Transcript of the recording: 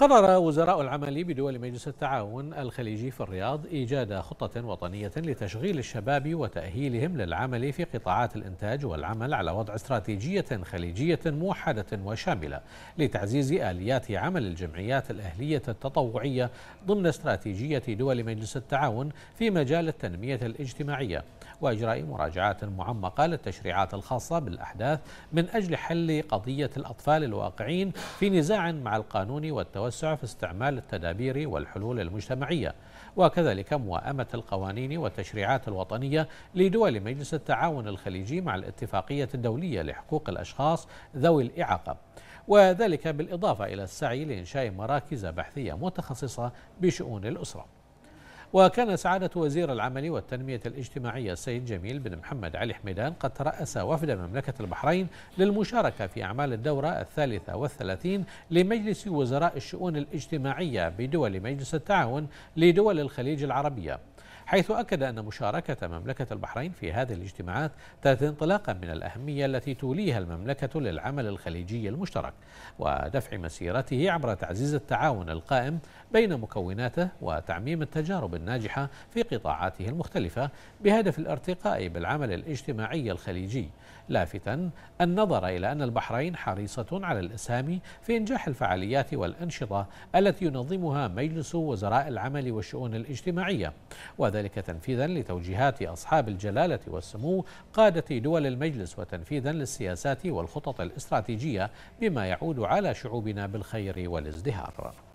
قرر وزراء العمل بدول مجلس التعاون الخليجي في الرياض إيجاد خطة وطنية لتشغيل الشباب وتأهيلهم للعمل في قطاعات الإنتاج والعمل على وضع استراتيجية خليجية موحدة وشاملة لتعزيز آليات عمل الجمعيات الأهلية التطوعية ضمن استراتيجية دول مجلس التعاون في مجال التنمية الاجتماعية وإجراء مراجعات معمقة للتشريعات الخاصة بالأحداث من أجل حل قضية الأطفال الواقعين في نزاع مع القانون والتوسع التوسع في استعمال التدابير والحلول المجتمعية وكذلك موائمة القوانين والتشريعات الوطنية لدول مجلس التعاون الخليجي مع الاتفاقية الدولية لحقوق الأشخاص ذوي الإعاقة وذلك بالإضافة إلى السعي لإنشاء مراكز بحثية متخصصة بشؤون الأسرة وكان سعادة وزير العمل والتنمية الاجتماعية السيد جميل بن محمد علي حميدان قد ترأس وفد مملكة البحرين للمشاركة في أعمال الدورة الثالثة والثلاثين لمجلس وزراء الشؤون الاجتماعية بدول مجلس التعاون لدول الخليج العربية حيث أكد أن مشاركة مملكة البحرين في هذه الاجتماعات تأتي انطلاقا من الأهمية التي توليها المملكة للعمل الخليجي المشترك ودفع مسيرته عبر تعزيز التعاون القائم بين مكوناته وتعميم التجارب الناجحة في قطاعاته المختلفة بهدف الارتقاء بالعمل الاجتماعي الخليجي لافتا النظر إلى أن البحرين حريصة على الإسهام في إنجاح الفعاليات والأنشطة التي ينظمها مجلس وزراء العمل والشؤون الاجتماعية وذلك وذلك تنفيذا لتوجيهات أصحاب الجلالة والسمو قادة دول المجلس وتنفيذا للسياسات والخطط الاستراتيجية بما يعود على شعوبنا بالخير والازدهار